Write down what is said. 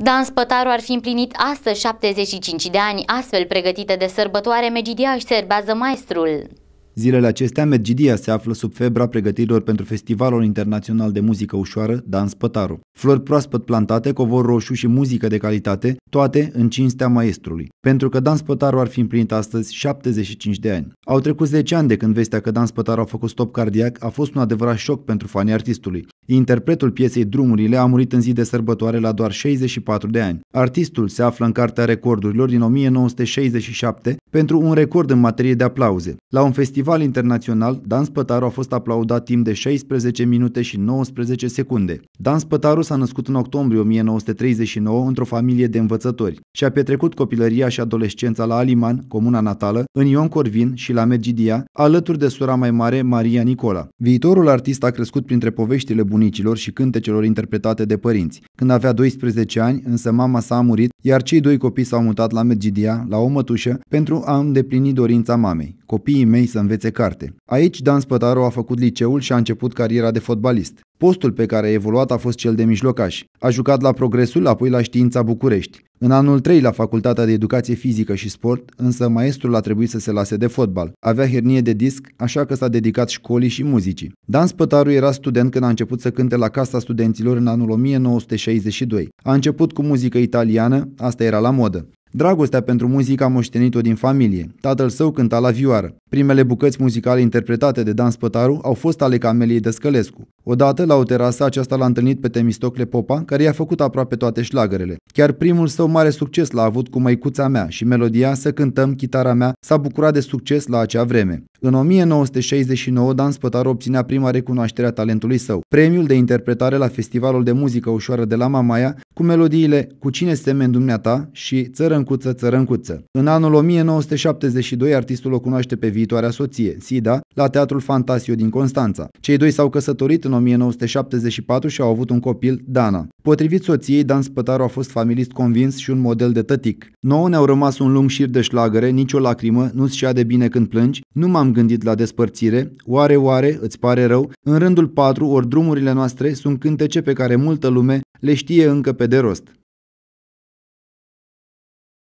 Dan Spătaru ar fi împlinit astăzi 75 de ani, astfel pregătită de sărbătoare, Megidia își serbează maestrul. Zilele acestea, Mergidia se află sub febra pregătirilor pentru Festivalul Internațional de Muzică Ușoară Dan Spătaru. Flori proaspăt plantate, covor roșu și muzică de calitate, toate în cinstea maestrului. Pentru că Dan Spătaru ar fi împlinit astăzi 75 de ani. Au trecut 10 ani de când vestea că Dan Spătaru a făcut stop cardiac a fost un adevărat șoc pentru fanii artistului. Interpretul piesei Drumurile a murit în zi de sărbătoare la doar 64 de ani. Artistul se află în cartea recordurilor din 1967 pentru un record în materie de aplauze. La un festival festival internațional, Dan Spătaru a fost aplaudat timp de 16 minute și 19 secunde. Dan Spătaru s-a născut în octombrie 1939 într-o familie de învățători și a petrecut copilăria și adolescența la Aliman, comuna natală, în Ion Corvin și la Medgidia, alături de sora mai mare, Maria Nicola. Viitorul artist a crescut printre poveștile bunicilor și cântecelor interpretate de părinți. Când avea 12 ani, însă mama s-a murit, iar cei doi copii s-au mutat la Medgidia, la o mătușă, pentru a îndeplini dorința mamei. Copiii mei să învețe învețe carte. Aici Dan Spătaru a făcut liceul și a început cariera de fotbalist. Postul pe care a evoluat a fost cel de mijlocaș. A jucat la Progresul, apoi la Știința București. În anul 3 la Facultatea de Educație Fizică și Sport, însă maestrul a trebuit să se lase de fotbal. Avea hernie de disc, așa că s-a dedicat școlii și muzicii. Dan Spătaru era student când a început să cânte la Casa Studenților în anul 1962. A început cu muzică italiană, asta era la modă. Dragostea pentru muzică a moștenit-o din familie. Tatăl său cânta la vioară. Primele bucăți muzicale interpretate de Dan Spătaru au fost ale Cameliei Dăscălescu. Odată, la o terasă, aceasta l-a întâlnit pe Temistocle Popa, care i-a făcut aproape toate șlagărele. Chiar primul său mare succes l-a avut cu Măicuța mea și melodia Să cântăm chitara mea s-a bucurat de succes la acea vreme. În 1969, Dan Spătaru obținea prima recunoaștere a talentului său, premiul de interpretare la Festivalul de Muzică Ușoară de la Mamaia, cu melodiile Cu cine în dumneata și Țărâncuță, Țărâncuță. În anul 1972, artistul o cunoaște pe viitoarea soție, Sida, la Teatrul Fantasio din Constanța. Cei doi s-au căsătorit în 1974 și au avut un copil, Dana. Potrivit soției, Dan Spătaru a fost familist convins și un model de tătic. Nouă ne-au rămas un lung șir de șlagăre, nicio lacrimă, nu-ți de bine când plângi, nu m-am gândit la despărțire, oare, oare, îți pare rău, în rândul 4, ori drumurile noastre sunt cântece pe care multă lume le știe încă pe de rost.